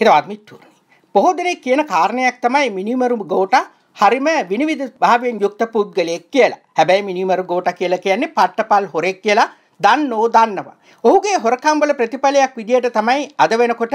හිරවත් මිට්ටුවර. බොහෝ දෙනෙක් කියන කාරණයක් තමයි මිනිමරු ගෝටා හරිම විනිවිධ භාවයෙන් යුක්ත පුද්ගලයෙක් කියලා. හැබැයි මිනිමරු ගෝටා කියලා කියන්නේ පට්ටපල් හොරෙක් කියලා දන්නෝ දන්නවා. ඔහුගේ හොරකම්වල ප්‍රතිඵලයක් විදියට තමයි අද වෙනකොට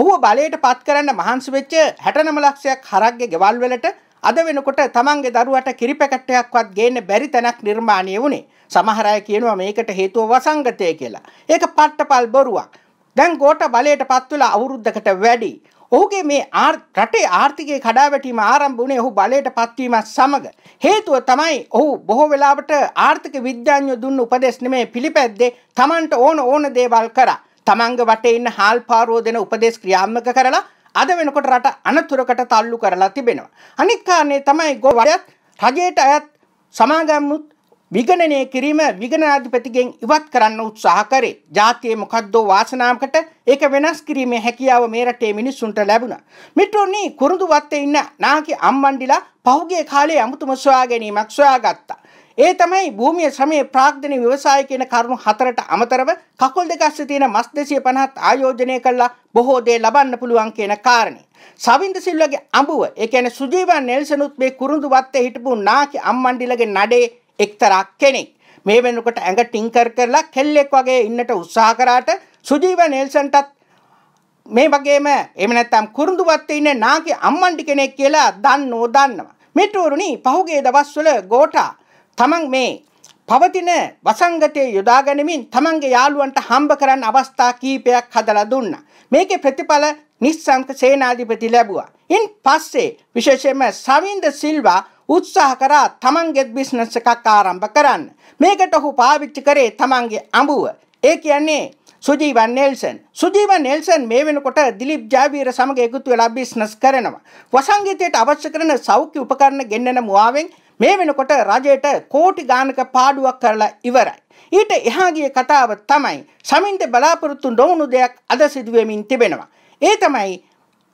ඔහුව බලයට පත් කරන්න මහන්සි වෙච්ච 69 ලක්ෂයක් හරක්ගේ ගෙවල් වලට අද වෙනකොට තමන්ගේ දරුවට කිරිපැකට්ටයක්වත් ගේන්න බැරි තැනක් නිර්මාණය වුණේ. සමහර අය කියනවා මේකට හේතුව වසංගතය කියලා. ඒක පට්ටපල් බොරුවක්. දැන් ගෝට බලයට පත්වලා අවුරුද්දකට වැඩි. ඔහුගේ මේ රටේ ආර්ථිකය කඩාවැටීම ආරම්භ වුණේ ඔහු බලයට පත්වීමත් සමග. හේතුව තමයි ඔහු බොහෝ වෙලාවට ආර්ථික විද්‍යාඥයෝ දුන්න උපදෙස් නෙමේ පිළිපැද්දේ Tamanට ඕන ඕන දේවල් කරා. Tamanගේ වටේ ඉන්න හාල්පාරුව දෙන උපදෙස් ක්‍රියාත්මක කරලා අද වෙනකොට රට අනතුරකට තල්ලු කරලා තිබෙනවා. අනික් කාරණේ තමයි ගෝවයත් රජයට අයත් සමාගම්මුත් විගණනය කිරීම විගණනාධිපතිගෙන් ඉවත් කරන්න උත්සාහ කරේ. ජාතියේ මොකද්දෝ වාසනාවකට ඒක වෙනස් කිරීමේ හැකියාව මේ රටේ මිනිස්සුන්ට ලැබුණා. මිත්‍රෝනි කුරුඳු වත්තේ ඉන්න නාකි අම්මණ්ඩිලා පහුගිය කාලේ අමුතුම සොයා ගැනීමක් සොයාගත්තා. ඒ තමයි භූමිය සමයේ ප්‍රාග්ධන ව්‍යවසාය කියන කරුණු හතරට අමතරව කකුල් දෙක අස්සේ තියෙන මස් 250ත් ආයෝජනය කළා බොහෝ දේ ලබන්න පුළුවන් කියන කාරණේ. සවින්ද සිල්වගේ අඹුව, ඒ කියන්නේ සුජීවන් නෙල්සනුත් මේ කුරුඳු වත්තේ හිටපු නාකි අම්මණ්ඩිලගේ නඩේ එක්තරක් කෙනෙක්. මේ වෙනකොට ඇඟ ටිංකර් කරලා කෙල්ලෙක් වගේ ඉන්නට උත්සාහ කරාට සුජීව නෙල්සන්ටත් මේ වගේම එහෙම නැත්නම් කුරුඳුවත් ඉන්න නාගේ අම්මන්ඩි කෙනෙක් කියලා දන්නෝ දන්නවා. මෙටුවරුනි පහුගිය දවස්වල ගෝඨා තමන් මේ පවතින වසංගතයේ යොදා ගැනීමෙන් තමන්ගේ යාළුවන්ට හම්බ කරන්න අවස්ථා කීපයක් හදලා දුන්නා. මේකේ ප්‍රතිඵල නිස්සංක සේනාධිපති ලැබුවා. ඉන් පස්සේ විශේෂයෙන්ම සවින්ද සිල්වා උත්සාහ කරා තමන්ගේ බිස්නස් එකක් ආරම්භ කරන්න. මේකට ඔහු පාවිච්චි කරේ තමන්ගේ අඹුව. ඒ කියන්නේ සුජීවන් නෙල්සන් සුජීවන් නෙල්සන් මේ වෙනකොට දිලිප් ජාවීර සමග එකතු වෙලා බිස්නස් කරනවා. වසංගීතයට අවශ්‍ය කරන සෞඛ්‍ය උපකරණ ගෙන්නන මුවාවෙන් මේ වෙනකොට රජයට කෝටි ගානක පාඩුවක් කරලා ඉවරයි. ඊට එහා ගිය කතාව තමයි සමින්ට බලාපොරොත්තු නොවුණු දෙයක් අද සිදුවෙමින් තිබෙනවා. ඒ තමයි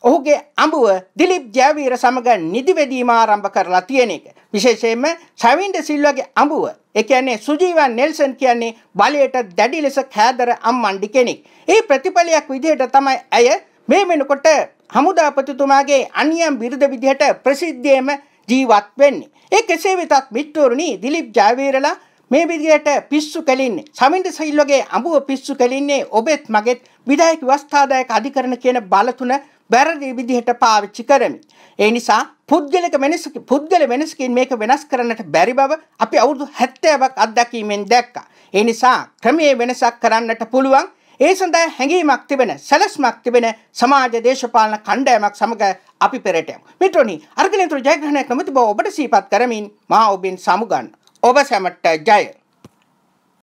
ඔහුගේ අඹුව දිලිප් ජයවීර සමග නිදිවැදීම ආරම්භ කරලා තියෙන එක. විශේෂයෙන්ම ශවින්ද සිල්වාගේ අඹුව. ඒ කියන්නේ සුජීවන් නෙල්සන් කියන්නේ බලයට දැඩි ලෙස කෑදර අම්මණ්ඩි කෙනෙක්. ඒ ප්‍රතිඵලයක් විදිහට තමයි ඇය මේ වෙනකොට හමුදාපතිතුමාගේ අනියම් විරුද්ධ විදිහට ප්‍රසිද්ධියේම ජීවත් වෙන්නේ. ඒ කෙසේ වෙතත් මිත්‍රෝරුනි දිලිප් ජයවීරලා මේ විදිහට පිස්සු කලින්නේ සමින්ද සෛල්වගේ අඹුව පිස්සු කලින්නේ ඔබෙත් මගෙත් විධායක ව්‍යවස්ථාදායක අධිකරණ කියන බල තුන වැරදි විදිහට පාවිච්චි කරමි. ඒ නිසා පුද්ගලික වෙනසකින් පුද්ගල වෙනසකින් මේක වෙනස් කරන්නට බැරි බව අපි අවුරුදු 70ක් අත්දැකීමෙන් දැක්කා. ඒ නිසා ක්‍රමයේ වෙනසක් කරන්නට පුළුවන්. ඒ සඳහා හැඟීමක් තිබෙන සැලැස්මක් තිබෙන සමාජ දේශපාලන කණ්ඩායමක් සමග අපි පෙරට යමු. මිත්‍රෝනි, අර්ගලෙන්තර ජයග්‍රහණය කමිටුව ඔබට සීපත් කරමින් මා ඔබෙන් සමුගන්න. ඔබ සැමට ජය.